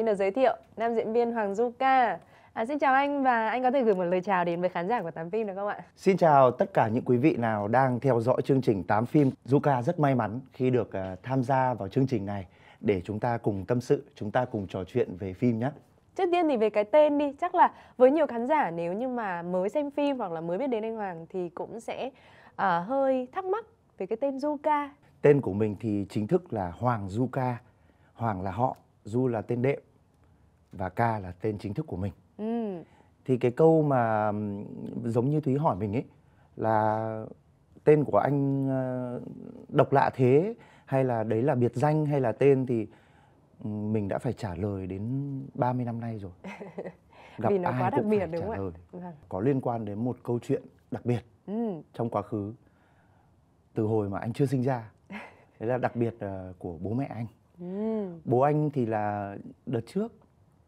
Xin được giới thiệu nam diễn viên Hoàng Du Ca. À, xin chào anh và anh có thể gửi một lời chào đến với khán giả của 8 phim được không ạ? Xin chào tất cả những quý vị nào đang theo dõi chương trình 8 phim. Zuka rất may mắn khi được uh, tham gia vào chương trình này để chúng ta cùng tâm sự, chúng ta cùng trò chuyện về phim nhé. Trước tiên thì về cái tên đi, chắc là với nhiều khán giả nếu như mà mới xem phim hoặc là mới biết đến anh Hoàng thì cũng sẽ uh, hơi thắc mắc về cái tên Zuka. Tên của mình thì chính thức là Hoàng Zuka. Hoàng là họ, Du là tên đệm và ca là tên chính thức của mình ừ. thì cái câu mà giống như thúy hỏi mình ấy là tên của anh ờ, độc lạ thế hay là đấy là biệt danh hay là tên thì mình đã phải trả lời đến 30 năm nay rồi gặp vì nó ai quá đặc biệt đúng không ạ vâng. có liên quan đến một câu chuyện đặc biệt ừ. trong quá khứ từ hồi mà anh chưa sinh ra đấy là đặc biệt ờ, của bố mẹ anh ừ. bố anh thì là đợt trước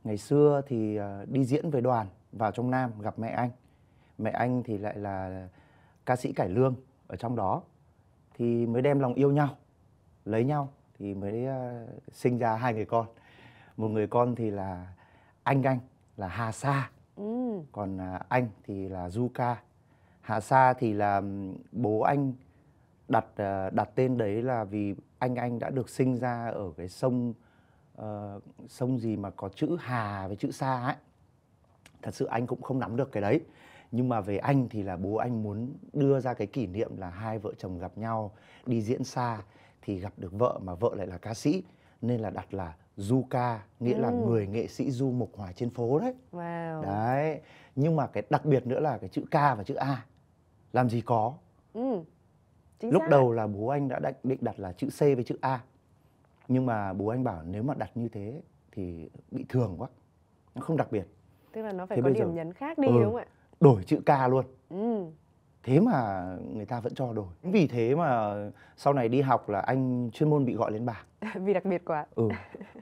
ngày xưa thì à, đi diễn với đoàn vào trong nam gặp mẹ anh mẹ anh thì lại là ca sĩ cải lương ở trong đó thì mới đem lòng yêu nhau lấy nhau thì mới à, sinh ra hai người con một người con thì là anh anh là hà sa ừ. còn à, anh thì là du ca hà sa thì là bố anh đặt đặt tên đấy là vì anh anh đã được sinh ra ở cái sông uh, sông gì mà có chữ Hà với chữ Sa ấy thật sự anh cũng không nắm được cái đấy nhưng mà về anh thì là bố anh muốn đưa ra cái kỷ niệm là hai vợ chồng gặp nhau đi diễn xa thì gặp được vợ mà vợ lại là ca sĩ nên là đặt là du ca nghĩa ừ. là người nghệ sĩ du mục hòa trên phố đấy wow. đấy nhưng mà cái đặc biệt nữa là cái chữ ca và chữ a làm gì có ừ. Chính lúc xác. đầu là bố anh đã định đặt là chữ c với chữ a nhưng mà bố anh bảo nếu mà đặt như thế thì bị thường quá nó không đặc biệt tức là nó phải thế có điểm giờ, nhấn khác đi ừ, đúng không ạ đổi chữ ca luôn ừ. thế mà người ta vẫn cho đổi vì thế mà sau này đi học là anh chuyên môn bị gọi lên bảng vì đặc biệt quá ừ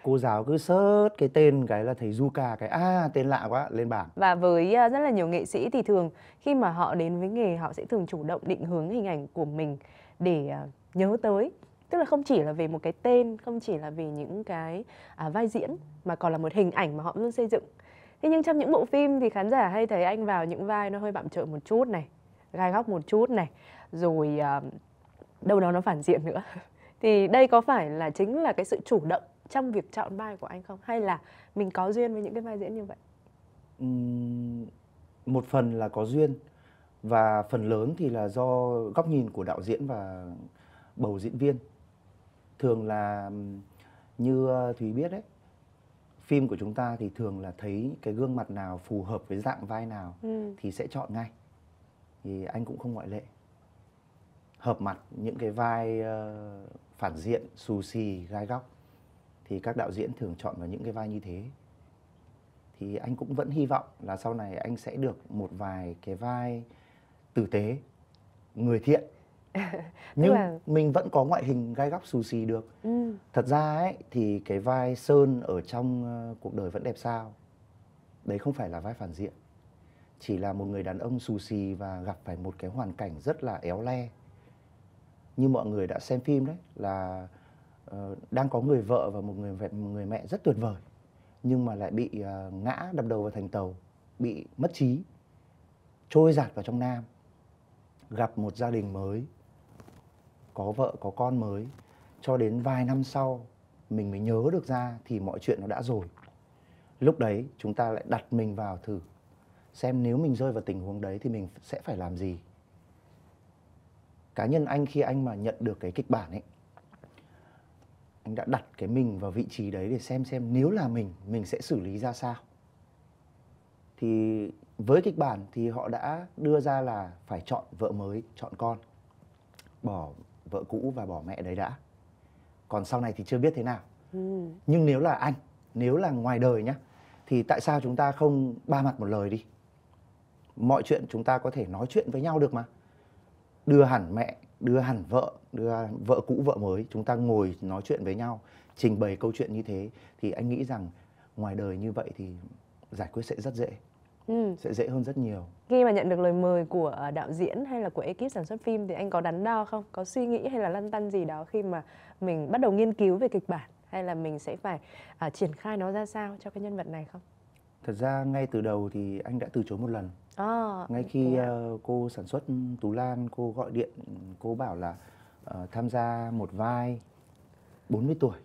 cô giáo cứ sớt cái tên cái là thầy du ca cái a à, tên lạ quá lên bảng và với à, rất là nhiều nghệ sĩ thì thường khi mà họ đến với nghề họ sẽ thường chủ động định hướng hình ảnh của mình để à, nhớ tới tức là không chỉ là về một cái tên không chỉ là về những cái à, vai diễn mà còn là một hình ảnh mà họ luôn xây dựng thế nhưng trong những bộ phim thì khán giả hay thấy anh vào những vai nó hơi bạm trợ một chút này gai góc một chút này rồi à, đâu đó nó phản diện nữa thì đây có phải là chính là cái sự chủ động trong việc chọn vai của anh không hay là mình có duyên với những cái vai diễn như vậy một phần là có duyên và phần lớn thì là do góc nhìn của đạo diễn và bầu diễn viên thường là như ờ, thúy biết đấy phim của chúng ta thì thường là thấy cái gương mặt nào phù hợp với dạng vai nào ừ. thì sẽ chọn ngay thì anh cũng không ngoại lệ hợp mặt những cái vai uh, phản diện xù xì gai góc thì các đạo diễn thường chọn vào những cái vai như thế thì anh cũng vẫn hy vọng là sau này anh sẽ được một vài cái vai tử tế người thiện nhưng là... mình vẫn có ngoại hình gai góc xù xì được ừ. thật ra ấy thì cái vai sơn ở trong ờ, cuộc đời vẫn đẹp sao đấy không phải là vai phản diện chỉ là một người đàn ông xù xì và gặp phải một cái hoàn cảnh rất là éo le như mọi người đã xem phim đấy là uh, đang có người vợ và một người mẹ, một người mẹ rất tuyệt vời nhưng mà lại bị uh, ngã đập đầu vào thành tàu bị mất trí trôi giạt vào trong nam gặp một gia đình mới có vợ có con mới cho đến vài năm sau mình mới nhớ được ra thì mọi chuyện nó đã rồi lúc đấy chúng ta lại đặt mình vào thử xem nếu mình rơi vào tình huống đấy thì mình sẽ phải làm gì cá nhân anh khi anh mà nhận được cái kịch bản ấy anh đã đặt cái mình vào vị trí đấy để xem xem nếu là mình mình sẽ xử lý ra sao thì với kịch bản thì họ đã đưa ra là phải chọn vợ mới chọn con bỏ vợ cũ và bỏ mẹ đấy đã còn sau này thì chưa biết thế nào ừ. nhưng nếu là anh nếu là ngoài đời nhá thì tại sao chúng ta không ba mặt một lời đi mọi chuyện chúng ta có thể nói chuyện với nhau được mà đưa hẳn mẹ đưa hẳn vợ đưa vợ cũ vợ mới chúng ta ngồi nói chuyện với nhau trình bày câu chuyện như thế thì anh nghĩ rằng ngoài đời như vậy thì giải quyết sẽ rất dễ Ừ. sẽ dễ hơn rất nhiều khi mà nhận được lời mời của à, đạo diễn hay là của ekip sản xuất phim thì anh có đắn đo không có suy nghĩ hay là lăn tăn gì đó khi mà mình bắt đầu nghiên cứu về kịch bản hay là mình sẽ phải uh, triển khai nó ra sao cho cái nhân vật này không thật ra ngay từ đầu thì anh đã từ chối một lần à, ngay khi uh, cô sản xuất tú lan cô gọi điện cô bảo là uh, tham gia một vai 40 tuổi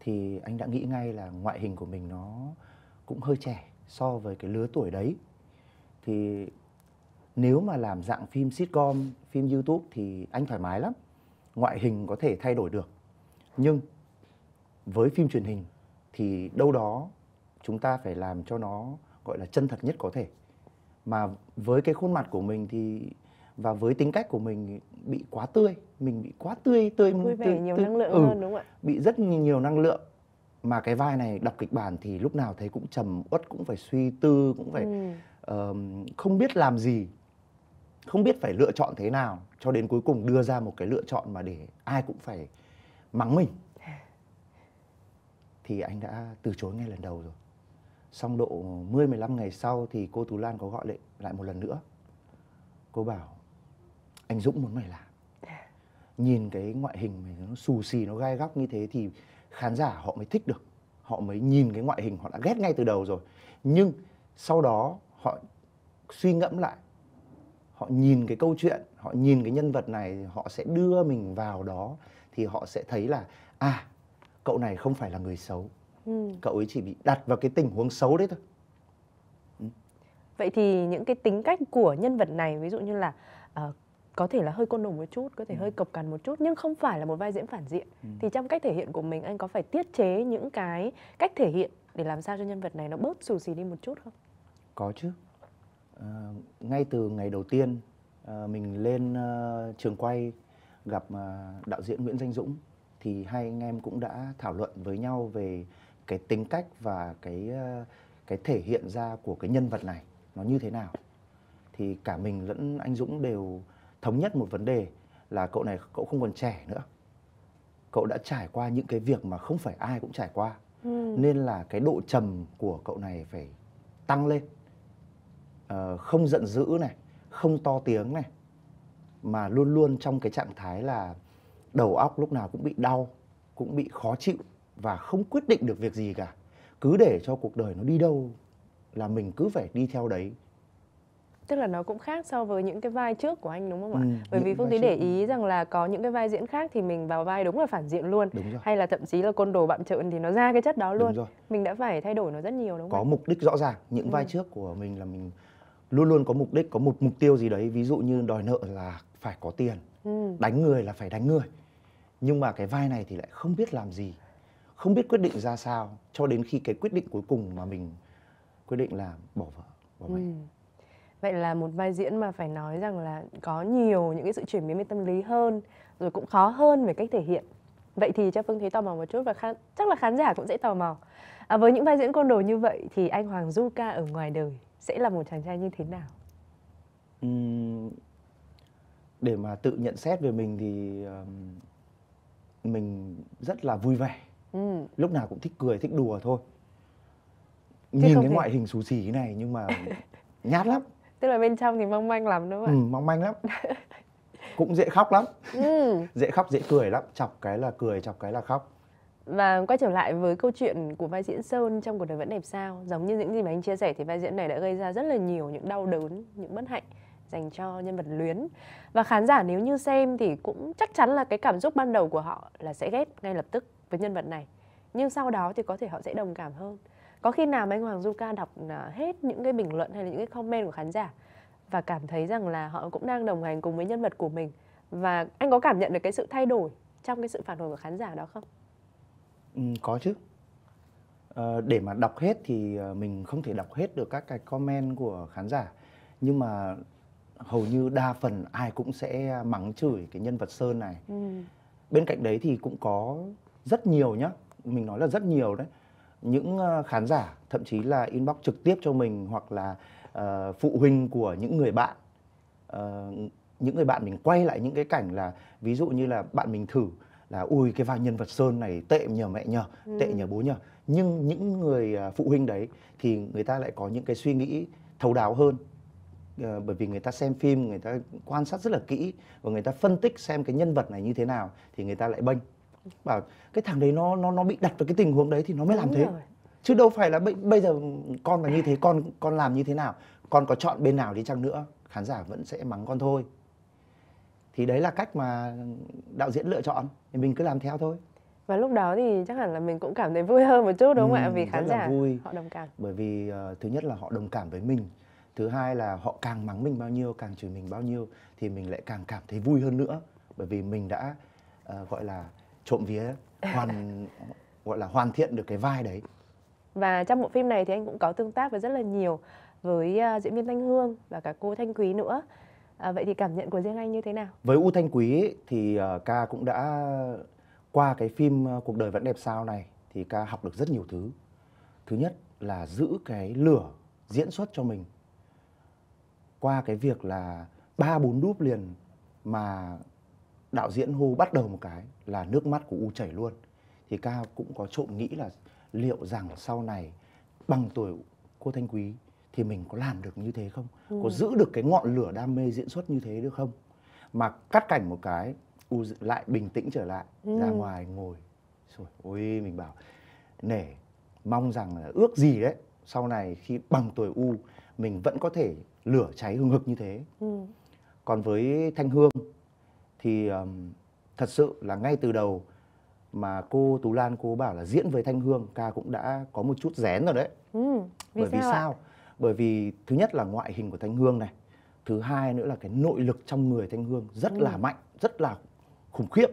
thì anh đã nghĩ ngay là ngoại hình của mình nó cũng hơi trẻ so với cái lứa tuổi đấy thì nếu mà làm dạng phim sitcom phim youtube thì anh thoải mái lắm ngoại hình có thể thay đổi được nhưng với phim truyền hình thì đâu đó chúng ta phải làm cho nó gọi là chân thật nhất có thể mà với cái khuôn mặt của mình thì và với tính cách của mình bị quá tươi mình bị quá tươi tươi tươi, tươi, nhiều tươi, năng lượng ừ, hơn đúng không ạ bị rất nhiều năng lượng mà cái vai này đọc kịch bản thì lúc nào thấy cũng trầm uất cũng phải suy tư cũng phải ừ. uh, không biết làm gì không biết phải lựa chọn thế nào cho đến cuối cùng đưa ra một cái lựa chọn mà để ai cũng phải mắng mình thì anh đã từ chối ngay lần đầu rồi xong độ 10 15 ngày sau thì cô Tú Lan có gọi lại lại một lần nữa cô bảo anh Dũng muốn mày làm nhìn cái ngoại hình mày nó xù xì nó gai góc như thế thì khán giả họ mới thích được họ mới nhìn cái ngoại hình họ đã ghét ngay từ đầu rồi nhưng sau đó họ suy ngẫm lại họ nhìn cái câu chuyện họ nhìn cái nhân vật này họ sẽ đưa mình vào đó thì họ sẽ thấy là à cậu này không phải là người xấu ừ. cậu ấy chỉ bị đặt vào cái tình huống xấu đấy thôi ừ. vậy thì những cái tính cách của nhân vật này ví dụ như là uh, có thể là hơi côn đồ một chút có thể ừ. hơi cộc cằn một chút nhưng không phải là một vai diễn phản diện ừ. thì trong cách thể hiện của mình anh có phải tiết chế những cái cách thể hiện để làm sao cho nhân vật này nó bớt xù xì đi một chút không có chứ à, ngay từ ngày đầu tiên à, mình lên à, trường quay gặp à, đạo diễn nguyễn danh dũng thì hai anh em cũng đã thảo luận với nhau về cái tính cách và cái à, cái thể hiện ra của cái nhân vật này nó như thế nào thì cả mình lẫn anh Dũng đều thống nhất một vấn đề là cậu này cậu không còn trẻ nữa cậu đã trải qua những cái việc mà không phải ai cũng trải qua ừ. nên là cái độ trầm của cậu này phải tăng lên à, không giận dữ này không to tiếng này mà luôn luôn trong cái trạng thái là đầu óc lúc nào cũng bị đau cũng bị khó chịu và không quyết định được việc gì cả cứ để cho cuộc đời nó đi đâu là mình cứ phải đi theo đấy tức là nó cũng khác so với những cái vai trước của anh đúng không ạ ừ, bởi vì phương tí để ý rằng là có những cái vai diễn khác thì mình vào vai đúng là phản diện luôn hay là thậm chí là côn đồ bạm trợn thì nó ra cái chất đó luôn mình đã phải thay đổi nó rất nhiều đúng không có mục đích rõ ràng những vai ừ. trước của mình là mình luôn luôn có mục đích có một mục tiêu gì đấy ví dụ như đòi nợ là phải có tiền ừ. đánh người là phải đánh người nhưng mà cái vai này thì lại không biết làm gì không biết quyết định ra sao cho đến khi cái quyết định cuối cùng mà mình quyết định là bỏ vợ bỏ mẹ ừ. Vậy là một vai diễn mà phải nói rằng là có nhiều những cái sự chuyển biến về tâm lý hơn, rồi cũng khó hơn về cách thể hiện. Vậy thì cho Phương thấy tò mò một chút và khán, chắc là khán giả cũng sẽ tò mò. À, với những vai diễn côn đồ như vậy thì anh Hoàng Du Ca ở ngoài đời sẽ là một chàng trai như thế nào? Uhm, để mà tự nhận xét về mình thì um, mình rất là vui vẻ. Uhm. Lúc nào cũng thích cười, thích đùa thôi. Chứ Nhìn cái thể... ngoại hình xù xì thế này nhưng mà nhát lắm tức là bên trong thì mong manh lắm đúng không ạ ừ, mong manh lắm cũng dễ khóc lắm ừ. dễ khóc dễ cười lắm chọc cái là cười chọc cái là khóc và quay trở lại với câu chuyện của vai diễn Sơn trong cuộc đời vẫn đẹp sao giống như những gì mà anh chia sẻ thì vai diễn này đã gây ra rất là nhiều những đau đớn những bất hạnh dành cho nhân vật luyến và khán giả nếu như xem thì cũng chắc chắn là cái cảm xúc ban đầu của họ là sẽ ghét ngay lập tức với nhân vật này nhưng sau đó thì có thể họ sẽ đồng cảm hơn có khi nào mà anh Hoàng Duca đọc à, hết những cái bình luận hay là những cái comment của khán giả và cảm thấy rằng là họ cũng đang đồng hành cùng với nhân vật của mình và anh có cảm nhận được cái sự thay đổi trong cái sự phản hồi của khán giả đó không? Ừ, có chứ. À, để mà đọc hết thì ờ, mình không thể đọc hết được các cái comment của khán giả nhưng mà hầu như đa phần ai cũng sẽ mắng chửi cái nhân vật sơn này. Ừ. Bên cạnh đấy thì cũng có rất nhiều nhá, mình nói là rất nhiều đấy những ờ, khán giả thậm chí là inbox trực tiếp cho mình hoặc là uh, phụ huynh của những người bạn uh, những người bạn mình quay lại những cái cảnh là ví dụ như là bạn mình thử là ui cái vai nhân vật sơn này tệ nhờ mẹ nhờ ừ. tệ nhờ bố nhờ nhưng những người phụ huynh đấy thì người ta lại có những cái suy nghĩ thấu đáo hơn à, bởi vì người ta xem phim người ta quan sát rất là kỹ và người ta phân tích xem cái nhân vật này như thế nào thì người ta lại bênh bảo cái thằng đấy nó nó nó bị đặt vào cái tình huống đấy thì nó mới Đúng làm thế rồi. chứ đâu phải là bây, bây giờ con là như thế con con làm như thế nào con có chọn bên nào đi chăng nữa khán giả vẫn sẽ mắng con thôi thì đấy là cách mà đạo diễn lựa chọn thì mình cứ làm theo thôi và lúc đó thì chắc hẳn là mình cũng cảm thấy vui hơn một chút đúng không ừ, ạ vì khán giả vui. họ đồng cảm bởi vì uh, thứ nhất là họ đồng cảm với mình thứ hai là họ càng mắng mình bao nhiêu càng chửi mình bao nhiêu thì mình lại càng cảm thấy vui hơn nữa bởi vì mình đã uh, gọi là trộm vía hoàn gọi là hoàn thiện được cái vai đấy và trong bộ phim này thì anh cũng có tương tác với rất là nhiều với uh, diễn viên Thanh Hương và cả cô Thanh Quý nữa à, vậy thì cảm nhận của riêng anh như thế nào với U Thanh Quý ấy, thì uh, ca cũng đã qua cái phim à, cuộc đời vẫn đẹp sao này thì ca học được rất nhiều thứ thứ nhất là giữ cái lửa diễn xuất cho mình qua cái việc là ba bốn đúp liền mà đạo diễn Hu bắt đầu một cái là nước mắt của u chảy luôn thì ca cũng có trộm nghĩ là liệu rằng sau này bằng tuổi cô thanh quý thì mình có làm được như thế không ừ. có giữ được cái ngọn lửa đam mê diễn xuất như thế được không mà cắt cảnh một cái u lại bình tĩnh trở lại ừ. ra ngoài ngồi rồi ôi mình bảo nể mong rằng là ước gì đấy sau này khi bằng tuổi u mình vẫn có thể lửa cháy hừng hực như thế ừ. còn với thanh hương thì um, thật sự là ngay từ đầu mà cô Tú Lan cô bảo là diễn với Thanh Hương ca cũng đã có một chút rén rồi đấy. Ừ, vì Bởi sao vì sao? Ạ? Bởi vì thứ nhất là ngoại hình của Thanh Hương này, thứ hai nữa là cái nội lực trong người Thanh Hương rất ừ. là mạnh, rất là khủng khiếp.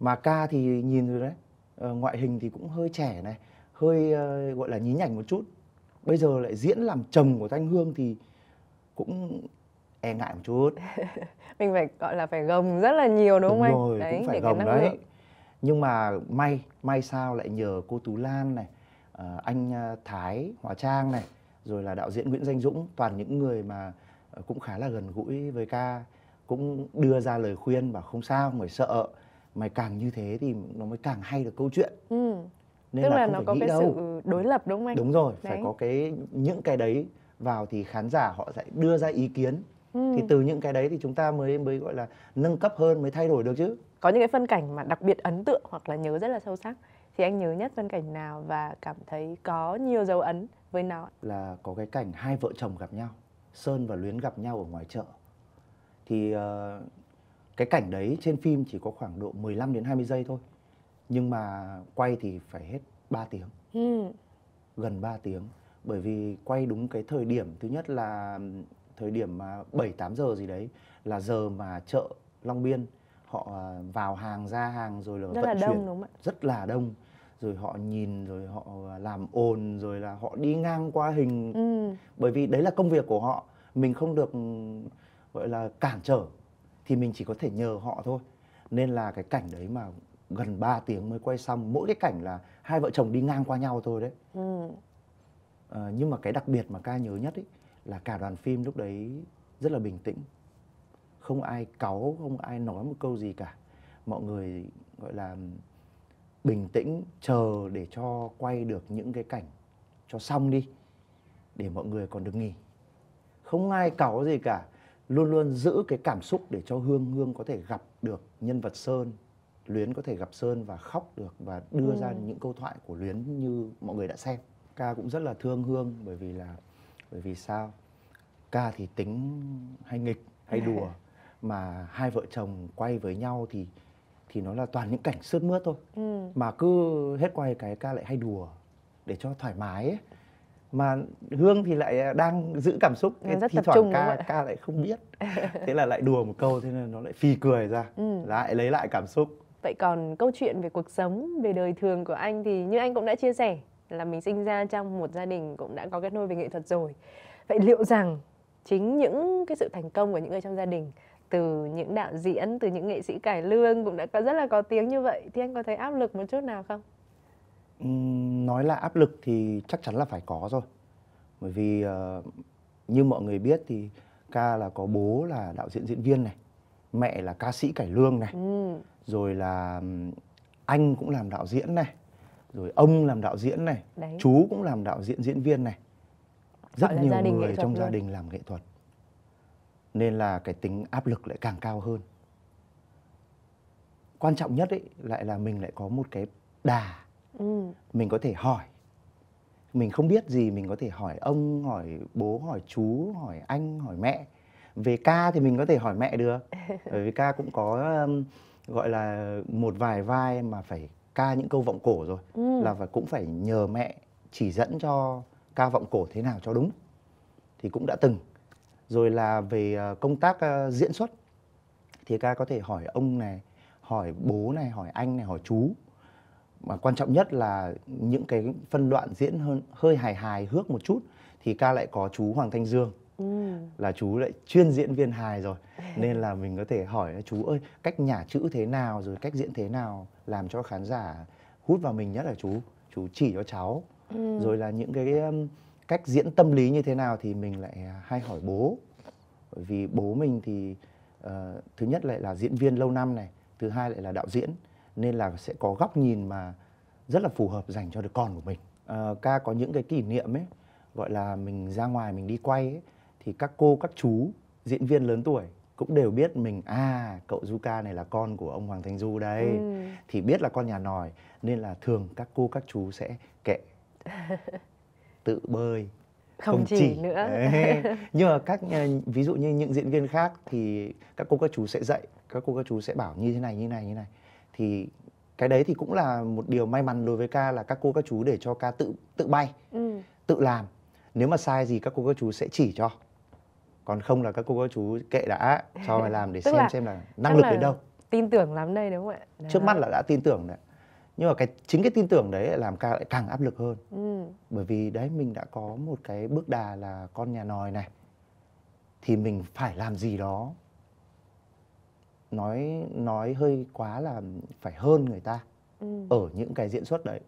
Mà ca thì nhìn rồi đấy, ờ, ngoại hình thì cũng hơi trẻ này, hơi ờ, gọi là nhí nhảnh một chút. Bây giờ lại diễn làm chồng của Thanh Hương thì cũng e ngại một chút mình phải gọi là phải gồng rất là nhiều đúng, đúng không anh đấy cũng phải để gồng cái đấy nhưng mà may may sao lại nhờ cô tú lan này ờ, anh ờ, thái hòa trang này rồi là đạo diễn nguyễn danh dũng toàn những người mà ờ, cũng khá là gần gũi với ca cũng đưa ra lời khuyên bảo không sao mày sợ mày càng như thế thì nó mới càng hay được câu chuyện ừ. nên tức là, là nó có cái đâu. sự đối lập đúng không anh đúng rồi đấy. phải có cái những cái đấy vào thì khán giả họ sẽ đưa ra ý kiến thì ừ. từ những cái đấy thì chúng ta mới mới gọi là nâng cấp hơn mới thay đổi được chứ có những cái phân cảnh mà đặc biệt ấn tượng hoặc là nhớ rất là sâu sắc thì anh nhớ nhất phân cảnh nào và cảm thấy có nhiều dấu ấn với nó là có cái cảnh hai vợ chồng gặp nhau sơn và luyến gặp nhau ở ngoài chợ thì ờ, cái cảnh đấy trên phim chỉ có khoảng độ 15 đến 20 giây thôi nhưng mà quay thì phải hết 3 tiếng ừ. gần 3 tiếng bởi vì quay đúng cái thời điểm thứ nhất là thời điểm mà 7 8 giờ gì đấy là giờ mà chợ Long Biên họ à, vào hàng ra hàng rồi là rất vận là chuyển đông, đúng không ạ? rất là đông rồi họ nhìn rồi họ à, làm ồn rồi là họ đi ngang qua hình ừ. bởi vì đấy là công việc của họ mình không được gọi là cản trở thì mình chỉ có thể nhờ họ thôi nên là cái cảnh đấy mà gần 3 tiếng mới quay xong mỗi cái cảnh là hai vợ chồng đi ngang qua nhau thôi đấy ừ. à, nhưng mà cái đặc biệt mà ca nhớ nhất ấy là cả đoàn phim lúc đấy rất là bình tĩnh không ai cáu không ai nói một câu gì cả mọi người gọi là bình tĩnh chờ để cho quay được những cái cảnh cho xong đi để mọi người còn được nghỉ không ai cáu gì cả luôn luôn giữ cái cảm xúc để cho hương hương có thể gặp được nhân vật sơn luyến có thể gặp sơn và khóc được và đưa ừ. ra những câu thoại của luyến như mọi người đã xem ca cũng rất là thương hương bởi vì là bởi vì sao ca thì tính hay nghịch hay dạ. đùa mà hai vợ chồng quay với nhau thì thì nó là toàn những cảnh sướt mướt thôi ừ. mà cứ hết quay cái ca lại hay đùa để cho thoải mái ấy. mà hương thì lại đang giữ cảm xúc thế rất thì tập trung ca ca lại không biết thế là lại đùa một câu thế nên nó lại phì cười ra ừ. lại lấy lại cảm xúc vậy còn câu chuyện về cuộc sống về đời thường của anh thì như anh cũng đã chia sẻ là mình sinh ra trong một gia đình cũng đã có kết nối về nghệ thuật rồi vậy liệu rằng chính những cái sự thành công của những người trong gia đình từ những đạo diễn từ những nghệ sĩ cải lương cũng đã có rất là có tiếng như vậy thì anh có thấy áp lực một chút nào không nói là áp lực thì chắc chắn là phải có rồi bởi vì uh, như mọi người biết thì ca là có bố là đạo diễn diễn viên này mẹ là ca sĩ cải lương này ừ. rồi là anh cũng làm đạo diễn này rồi ông làm đạo diễn này Đấy. chú cũng làm đạo diễn diễn viên này rất Gọi nhiều người trong gia đình làm nghệ thuật nên là cái tính áp lực lại càng cao hơn quan trọng nhất ấy lại là mình lại có một cái đà ừ. mình có thể hỏi mình không biết gì mình có thể hỏi ông hỏi bố hỏi chú hỏi anh hỏi mẹ về ca thì mình có thể hỏi mẹ được bởi vì ca cũng có um, gọi là một vài vai mà phải ca những câu vọng cổ rồi ừ. là phải cũng phải nhờ mẹ chỉ dẫn cho ca vọng cổ thế nào cho đúng thì cũng đã từng rồi là về ờ, công tác ờ, diễn xuất thì ca có thể hỏi ông này hỏi bố này hỏi anh này hỏi chú mà quan trọng nhất là những cái phân đoạn diễn hơn hơi hài hài hước một chút thì ca lại có chú Hoàng Thanh Dương ừ. là chú lại chuyên diễn viên hài rồi nên dạ. là mình có thể hỏi chú ơi cách nhả chữ thế nào rồi cách diễn thế nào làm cho khán giả hút vào mình nhất là chú chú chỉ cho cháu ừ. rồi là những cái cách diễn tâm lý như thế nào thì mình lại à, hay hỏi bố bởi vì bố mình thì uh, thứ nhất lại là diễn viên lâu năm này thứ hai lại là đạo diễn nên là sẽ có góc nhìn mà rất là phù hợp dành cho đứa con của mình uh, ca có những cái kỷ niệm ấy gọi là mình ra ngoài mình đi quay ấy, thì các cô các chú diễn viên lớn tuổi cũng đều biết mình à cậu du ca này là con của ông hoàng thanh du đây ừ. thì biết là con nhà nòi nên là thường các cô các chú sẽ kệ tự bơi không, không chỉ, chỉ nữa Đấy. nhưng mà các ờ, ví dụ như những diễn viên khác thì các cô các chú sẽ dạy các cô các chú sẽ bảo như thế này như thế này như thế này thì cái đấy thì cũng là một điều may mắn đối với ca là các cô các chú để cho ca tự tự bay ừ. tự làm nếu mà sai gì các cô các chú sẽ chỉ cho còn không là các cô các chú kệ đã cho mày làm để xem là, xem là năng lực là đến đâu tin tưởng lắm đây đúng không ạ đấy. trước mắt là đã tin tưởng đấy nhưng mà cái chính cái tin tưởng đấy làm ca lại càng áp lực hơn ừ. bởi vì đấy mình đã có một cái bước đà là con nhà nòi này thì mình phải làm gì đó nói nói hơi quá là phải hơn người ta ừ. ở những cái diễn xuất đấy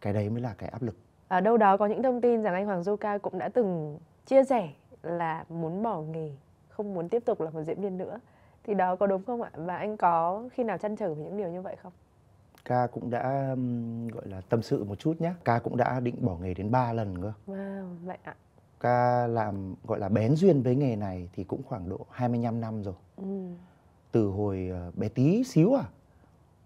cái đấy mới là cái áp lực ở đâu đó có những thông tin rằng anh Hoàng Du Ca cũng đã từng chia sẻ là muốn bỏ nghề không muốn tiếp tục là một diễn viên nữa thì đó có đúng không ạ và anh có khi nào chăn trở về những điều như vậy không ca cũng đã gọi là tâm sự một chút nhé ca cũng đã định bỏ nghề đến 3 lần cơ wow vậy ạ ca làm gọi là bén duyên với nghề này thì cũng khoảng độ 25 năm rồi ừ. từ hồi ờ, bé tí xíu à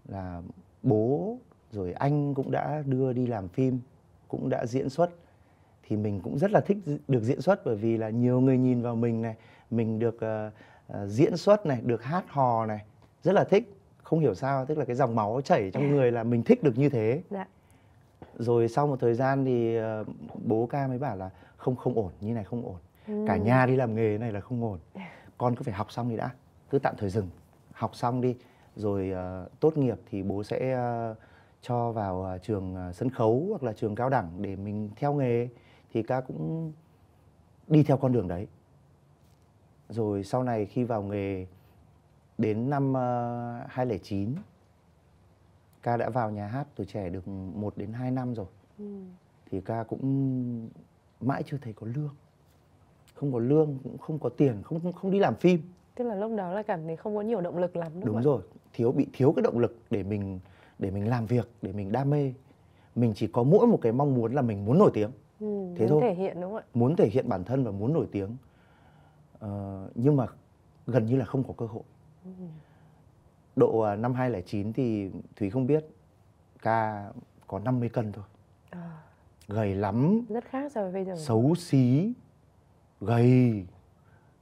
là bố rồi anh cũng đã đưa đi làm phim cũng đã diễn xuất thì mình cũng rất là thích được diễn xuất bởi vì là nhiều người nhìn vào mình này mình được uh, diễn xuất này được hát hò này rất là thích không hiểu sao tức là cái dòng máu chảy trong dạ. người là mình thích được như thế dạ. rồi sau một thời gian thì uh, bố ca mới bảo là không không ổn như này không ổn ừ. cả nhà đi làm nghề này là không ổn dạ. con cứ phải học xong đi đã cứ tạm thời dừng học xong đi rồi uh, tốt nghiệp thì bố sẽ uh, cho vào uh, trường uh, sân khấu hoặc là trường cao đẳng để mình theo nghề thì ca cũng đi theo con đường đấy rồi sau này khi vào nghề đến năm uh, ờ, 2009 ca đã vào nhà hát tuổi trẻ được 1 đến 2 năm rồi ừ. thì ca cũng mãi chưa thấy có lương không có lương cũng không có tiền không không, không đi làm phim tức là lúc đó là cảm thấy không có nhiều động lực lắm đúng, đúng rồi thiếu bị thiếu cái động lực để mình để mình làm việc để mình đam mê mình chỉ có mỗi một cái mong muốn là mình muốn nổi tiếng Ừ, thế muốn thôi thể hiện đúng không ạ muốn thể hiện bản thân và muốn nổi tiếng ờ, nhưng mà gần như là không có cơ hội ừ. độ à, năm 2009 thì thúy không biết ca có 50 cân thôi à. gầy lắm rất khác so với bây giờ xấu xí gầy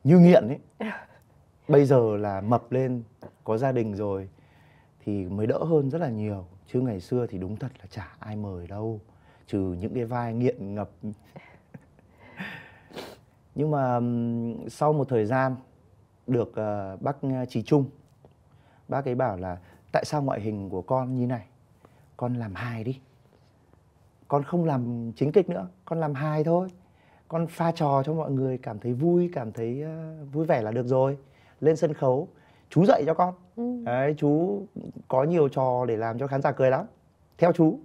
như nghiện ấy bây giờ là mập lên có gia đình rồi thì mới đỡ hơn rất là nhiều chứ ngày xưa thì đúng thật là chả ai mời đâu trừ những cái vai nghiện ngập nhưng mà sau một thời gian được uh, bác Trí ờ, Trung bác ấy bảo là tại sao ngoại hình của con như này con làm hài đi con không làm chính kịch nữa con làm hài thôi con pha trò cho mọi người cảm thấy vui cảm thấy uh, vui vẻ là được rồi lên sân khấu chú dạy cho con ừ. đấy chú có nhiều trò để làm cho khán giả cười lắm theo chú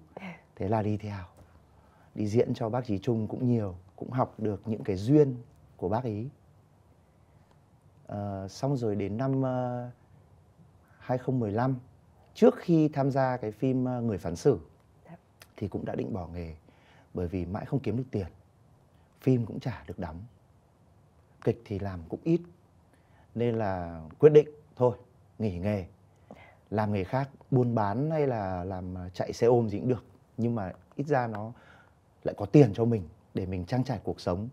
thế là đi theo đi diễn cho bác Chí Trung cũng nhiều cũng học được những cái duyên của bác ấy à, xong rồi đến năm uh, ờ, 2015 trước khi tham gia cái phim uh, người phán xử dạ. thì cũng đã định bỏ nghề bởi vì mãi không kiếm được tiền phim cũng chả được đóng kịch thì làm cũng ít nên là quyết định thôi nghỉ nghề làm nghề khác buôn bán hay là làm chạy xe ôm gì cũng được nhưng mà ít ra nó lại có tiền cho mình để mình trang trải cuộc sống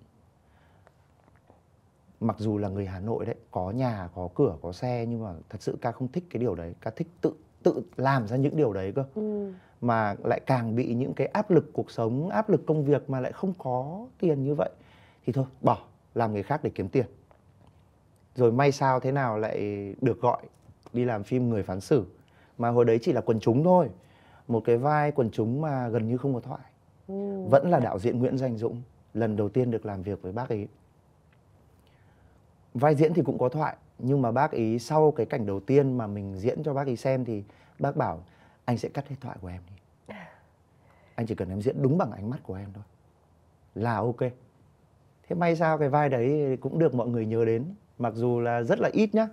mặc dù là người Hà Nội đấy có nhà có cửa có xe nhưng mà thật sự ca không thích cái điều đấy ca thích tự tự làm ra những điều đấy cơ ừ. mà lại càng bị những cái áp lực cuộc sống áp lực công việc mà lại không có tiền như vậy thì thôi bỏ làm người khác để kiếm tiền rồi may sao thế nào lại được gọi đi làm phim người phán xử mà hồi đấy chỉ là quần chúng thôi một cái vai quần chúng mà gần như không có thoại ừ. vẫn là đạo diễn Nguyễn Danh Dũng lần đầu tiên được làm việc với bác ấy vai diễn thì cũng có thoại nhưng mà bác ý sau cái cảnh đầu tiên mà mình diễn cho bác ý xem thì bác bảo anh sẽ cắt hết thoại của em đi anh chỉ cần em diễn đúng bằng ánh mắt của em thôi là ok thế may sao cái vai đấy cũng được mọi người nhớ đến mặc dù là rất là ít nhá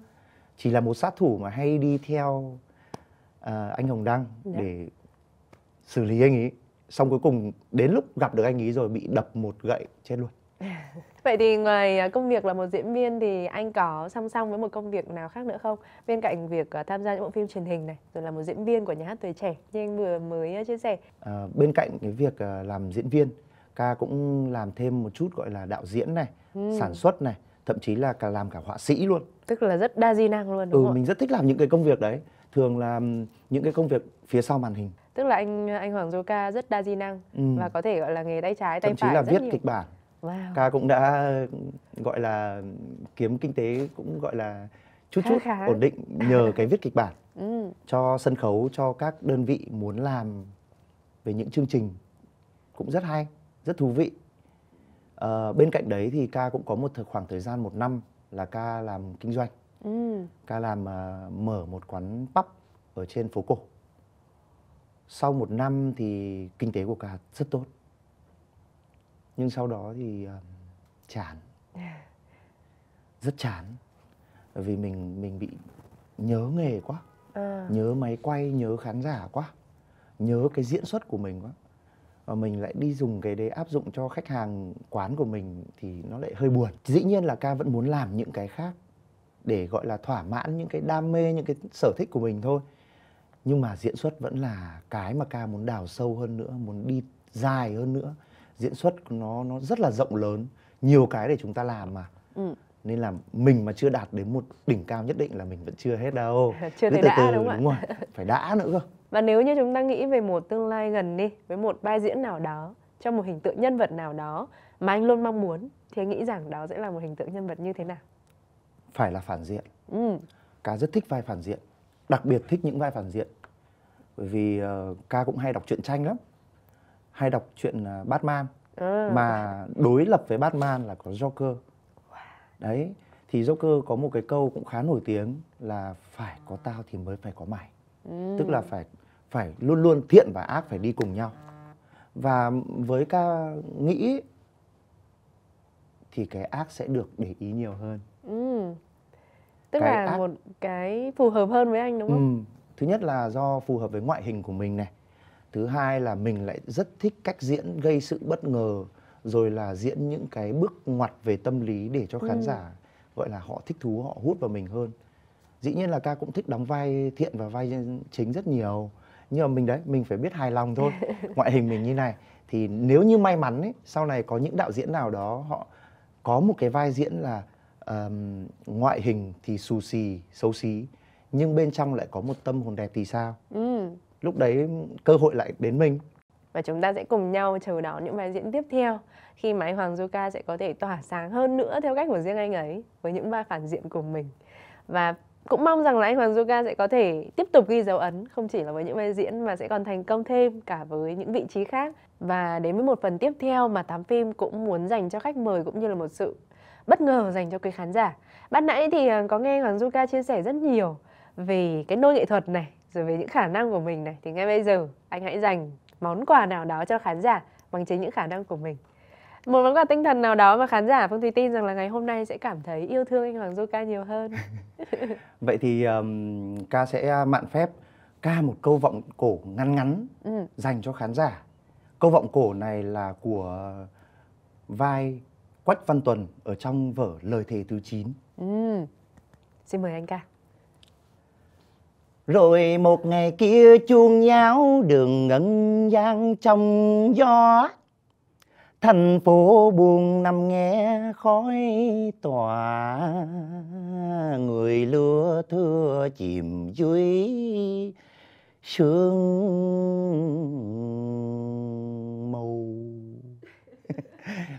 chỉ là một sát thủ mà hay đi theo uh, anh hồng đăng yeah. Dạ. để xử lý anh ấy xong cuối cùng đến lúc gặp được anh ý rồi bị đập một gậy chết luôn Vậy thì ngoài à, công việc là một diễn viên thì anh có song song với một công việc nào khác nữa không? Bên cạnh việc à, tham gia những bộ phim truyền hình này, rồi là một diễn viên của nhà hát tuổi trẻ như anh vừa mới à, chia sẻ. À, bên cạnh cái việc làm diễn viên, ca cũng làm thêm một chút gọi là đạo diễn này, ừ. sản xuất này, thậm chí là cả làm cả họa sĩ luôn. Tức là rất đa di năng luôn đúng ừ, không? Ừ, mình rất thích làm những cái công việc đấy thường là những cái công việc phía sau màn hình tức là anh anh Hoàng Dô Ca rất đa di năng ừ. và có thể gọi là nghề tay trái tay Thậm chí phải là rất viết nhiều. kịch bản wow. ca cũng đã gọi là kiếm kinh tế cũng gọi là chút khá chút khá. ổn định nhờ cái viết kịch bản ừ. cho sân khấu cho các đơn vị muốn làm về những chương trình cũng rất hay rất thú vị à, bên cạnh đấy thì ca cũng có một khoảng thời gian một năm là ca làm kinh doanh Ừ. ca làm uh, mở một quán bắp ở trên phố cổ sau một năm thì kinh tế của ca rất tốt nhưng sau đó thì uh, chán à. rất chán vì mình mình bị nhớ nghề quá à. nhớ máy quay nhớ khán giả quá nhớ cái diễn xuất của mình quá và mình lại đi dùng cái đấy áp dụng cho khách hàng quán của mình thì nó lại hơi buồn dĩ nhiên là ca vẫn muốn làm những cái khác để gọi là thỏa mãn những cái đam mê những cái sở thích của mình thôi nhưng mà diễn xuất vẫn là cái mà ca muốn đào sâu hơn nữa muốn đi dài hơn nữa diễn xuất nó nó rất là rộng lớn nhiều cái để chúng ta làm mà ừ. nên là mình mà chưa đạt đến một đỉnh cao nhất định là mình vẫn chưa hết đâu chưa thấy đã từ, đúng, đúng rồi phải đã nữa cơ và nếu như chúng ta nghĩ về một tương lai gần đi với một vai diễn nào đó trong một hình tượng nhân vật nào đó mà anh luôn mong muốn thì anh nghĩ rằng đó sẽ là một hình tượng nhân vật như thế nào phải là phản diện ừ. ca rất thích vai phản diện đặc biệt thích những vai phản diện bởi vì uh, ca cũng hay đọc truyện tranh lắm hay đọc truyện uh, batman ừ. mà đối lập với batman là có joker đấy thì joker có một cái câu cũng khá nổi tiếng là phải có tao thì mới phải có mày ừ. tức là phải phải luôn luôn thiện và ác phải đi cùng nhau và với ca nghĩ thì cái ác sẽ được để ý nhiều hơn tức cái là ác. một cái phù hợp hơn với anh đúng không ừ. thứ nhất là do phù hợp với ngoại hình của mình này thứ hai là mình lại rất thích cách diễn gây sự bất ngờ rồi là diễn những cái bước ngoặt về tâm lý để cho khán ừ. giả gọi là họ thích thú họ hút vào mình hơn dĩ nhiên là ca cũng thích đóng vai thiện và vai chính rất nhiều nhưng mà mình đấy mình phải biết hài lòng thôi ngoại hình mình như này thì nếu như may mắn ấy, sau này có những đạo diễn nào đó họ có một cái vai diễn là um, ngoại hình thì xù xì xấu xí nhưng bên trong lại có một tâm hồn đẹp thì sao ừ. lúc đấy cơ hội lại đến mình và chúng ta sẽ cùng nhau chờ đón những vai diễn tiếp theo khi mà anh Hoàng Du sẽ có thể tỏa sáng hơn nữa theo cách của riêng anh ấy với những vai phản diện của mình và cũng mong rằng là anh Hoàng Du sẽ có thể tiếp tục ghi dấu ấn không chỉ là với những vai diễn mà sẽ còn thành công thêm cả với những vị trí khác và đến với một phần tiếp theo mà tám phim cũng muốn dành cho khách mời cũng như là một sự bất ngờ dành cho quý khán giả. Ban nãy thì ờ, có nghe Hoàng Zuka chia sẻ rất nhiều về cái nôi nghệ thuật này, rồi về những khả năng của mình này. Thì ngay bây giờ anh hãy dành món quà nào đó cho khán giả bằng chính những khả năng của mình. Một món quà tinh thần nào đó mà khán giả Phương Thùy tin rằng là ngày hôm nay sẽ cảm thấy yêu thương anh Hoàng Zuka nhiều hơn. Vậy thì um, ca sẽ mạn phép ca một câu vọng cổ ngắn ngắn ừ. dành cho khán giả. Câu vọng cổ này là của vai Quách Văn Tuần ở trong vở Lời thề thứ 9. Ừ. Xin mời anh ca. Rồi một ngày kia chuông nháo đường ngân gian trong gió Thành phố buồn nằm nghe khói tỏa Người lúa thưa chìm dưới sương màu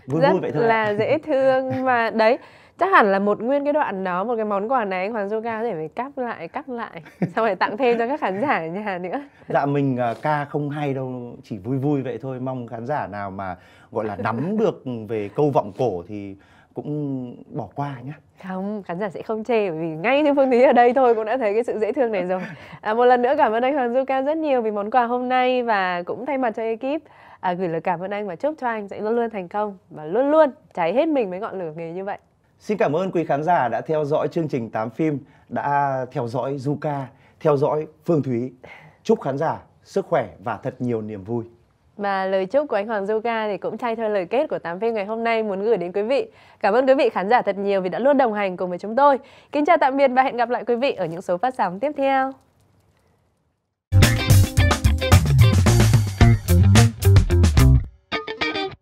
vui rất vui vậy thôi là dễ thương mà đấy chắc hẳn là một nguyên cái đoạn đó một cái món quà này anh hoàng yoga có thể phải cắt lại cắt lại xong lại tặng thêm cho các khán giả ở nhà nữa dạ mình uh, ca không hay đâu chỉ vui vui vậy thôi mong khán giả nào mà gọi là nắm được về câu vọng cổ thì cũng bỏ qua nhé không khán giả sẽ không chê vì ngay như phương thúy ở đây thôi cũng đã thấy cái sự dễ thương này rồi à, một lần nữa cảm ơn anh hoàng du ca rất nhiều vì món quà hôm nay và cũng thay mặt cho ekip à, gửi lời cảm ơn anh và chúc cho anh sẽ luôn luôn thành công và luôn luôn cháy hết mình với ngọn lửa nghề như vậy xin cảm ơn quý khán giả đã theo dõi chương trình 8 phim đã theo dõi Zuka theo dõi Phương Thúy chúc khán giả sức khỏe và thật nhiều niềm vui và lời chúc của anh Hoàng Dâu thì cũng thay theo lời kết của 8 phim ngày hôm nay muốn gửi đến quý vị. Cảm ơn quý vị khán giả thật nhiều vì đã luôn đồng hành cùng với chúng tôi. Kính chào tạm biệt và hẹn gặp lại quý vị ở những số phát sóng tiếp theo.